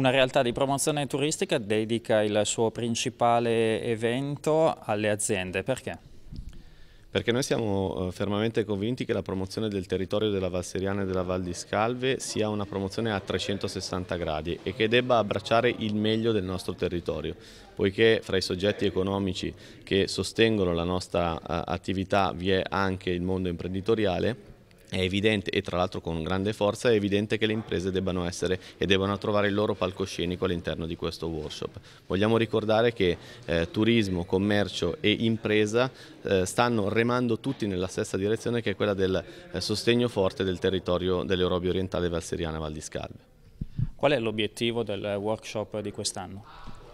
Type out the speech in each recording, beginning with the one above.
Una realtà di promozione turistica dedica il suo principale evento alle aziende, perché? Perché noi siamo eh, fermamente convinti che la promozione del territorio della Valseriana e della Val di Scalve sia una promozione a 360 gradi e che debba abbracciare il meglio del nostro territorio, poiché fra i soggetti economici che sostengono la nostra eh, attività vi è anche il mondo imprenditoriale è evidente, e tra l'altro con grande forza, è evidente che le imprese debbano essere e debbano trovare il loro palcoscenico all'interno di questo workshop. Vogliamo ricordare che eh, turismo, commercio e impresa eh, stanno remando tutti nella stessa direzione che è quella del eh, sostegno forte del territorio dell'Europa orientale valseriana e Val di Scalve. Qual è l'obiettivo del workshop di quest'anno?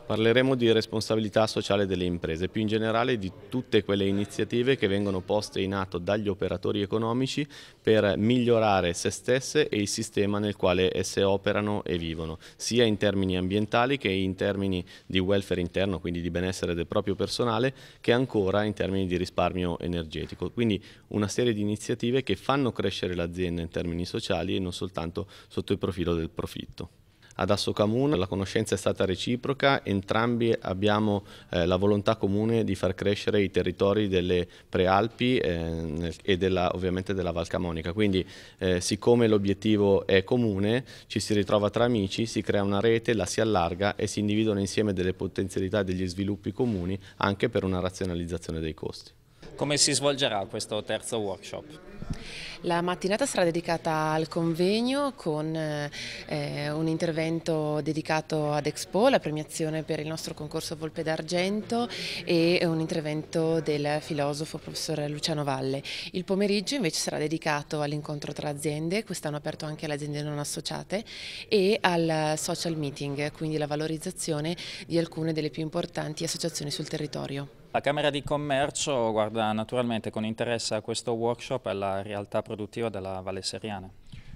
Parleremo di responsabilità sociale delle imprese, più in generale di tutte quelle iniziative che vengono poste in atto dagli operatori economici per migliorare se stesse e il sistema nel quale esse operano e vivono, sia in termini ambientali che in termini di welfare interno, quindi di benessere del proprio personale, che ancora in termini di risparmio energetico. Quindi una serie di iniziative che fanno crescere l'azienda in termini sociali e non soltanto sotto il profilo del profitto ad Assocamun la conoscenza è stata reciproca, entrambi abbiamo eh, la volontà comune di far crescere i territori delle Prealpi eh, e della, ovviamente della Val Camonica. Quindi eh, siccome l'obiettivo è comune, ci si ritrova tra amici, si crea una rete, la si allarga e si individuano insieme delle potenzialità e degli sviluppi comuni anche per una razionalizzazione dei costi. Come si svolgerà questo terzo workshop? La mattinata sarà dedicata al convegno con eh, un intervento dedicato ad Expo, la premiazione per il nostro concorso Volpe d'Argento e un intervento del filosofo professor Luciano Valle. Il pomeriggio invece sarà dedicato all'incontro tra aziende, quest'anno aperto anche alle aziende non associate e al social meeting, quindi la valorizzazione di alcune delle più importanti associazioni sul territorio. La Camera di Commercio guarda naturalmente con interesse a questo workshop e alla realtà produttiva della Valle Seriana.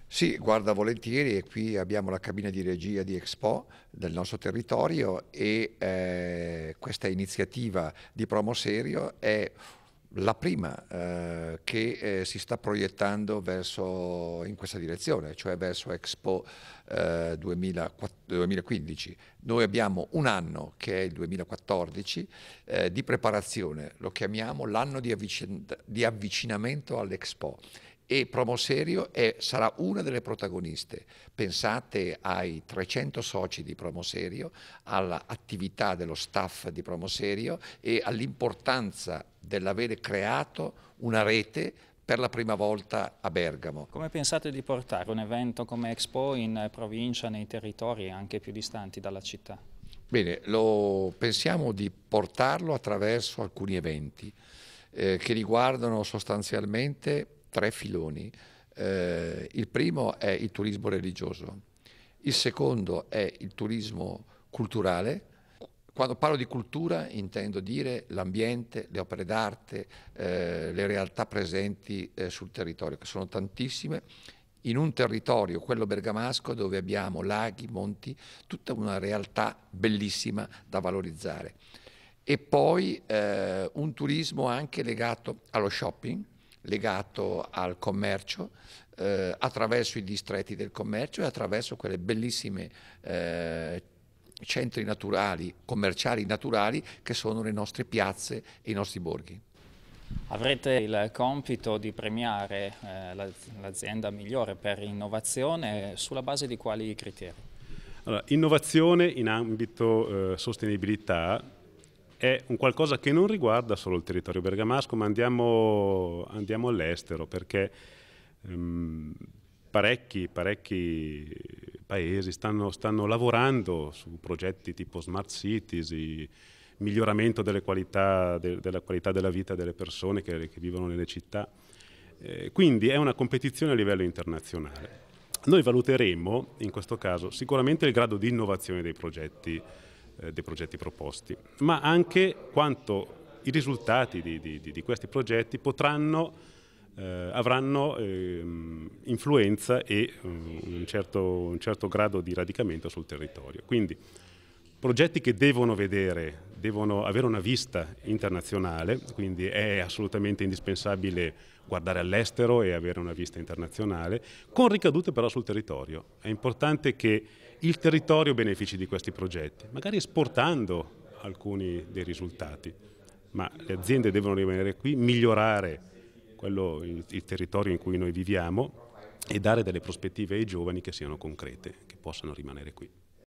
Sì, guarda volentieri e qui abbiamo la cabina di regia di Expo del nostro territorio e eh, questa iniziativa di Promo Serio è la prima eh, che eh, si sta proiettando verso, in questa direzione, cioè verso Expo eh, 2015. Noi abbiamo un anno, che è il 2014, eh, di preparazione, lo chiamiamo l'anno di, avvicin di avvicinamento all'Expo e Promoserio è, sarà una delle protagoniste. Pensate ai 300 soci di Promoserio, all'attività dello staff di Promoserio e all'importanza dell'avere creato una rete per la prima volta a Bergamo. Come pensate di portare un evento come Expo in provincia, nei territori anche più distanti dalla città? Bene, lo, pensiamo di portarlo attraverso alcuni eventi eh, che riguardano sostanzialmente tre filoni. Eh, il primo è il turismo religioso, il secondo è il turismo culturale quando parlo di cultura intendo dire l'ambiente, le opere d'arte, eh, le realtà presenti eh, sul territorio, che sono tantissime, in un territorio, quello bergamasco, dove abbiamo laghi, monti, tutta una realtà bellissima da valorizzare. E poi eh, un turismo anche legato allo shopping, legato al commercio, eh, attraverso i distretti del commercio e attraverso quelle bellissime eh, centri naturali, commerciali naturali che sono le nostre piazze e i nostri borghi. Avrete il compito di premiare eh, l'azienda migliore per innovazione sulla base di quali criteri? Allora, innovazione in ambito eh, sostenibilità è un qualcosa che non riguarda solo il territorio bergamasco, ma andiamo, andiamo all'estero perché ehm, parecchi, parecchi paesi, stanno, stanno lavorando su progetti tipo smart cities, i, miglioramento delle qualità, de, della qualità della vita delle persone che, che vivono nelle città. Eh, quindi è una competizione a livello internazionale. Noi valuteremo, in questo caso, sicuramente il grado di innovazione dei progetti, eh, dei progetti proposti, ma anche quanto i risultati di, di, di questi progetti potranno eh, avranno ehm, influenza e um, un, certo, un, certo, grado di radicamento sul territorio. Quindi progetti che devono vedere, devono avere una vista internazionale, quindi è assolutamente indispensabile guardare all'estero e avere una vista internazionale, con ricadute però sul territorio. È importante che il territorio benefici di questi progetti, magari esportando alcuni dei risultati, ma le aziende devono rimanere qui, migliorare quello, il, il territorio in cui noi viviamo e dare delle prospettive ai giovani che siano concrete, che possano rimanere qui.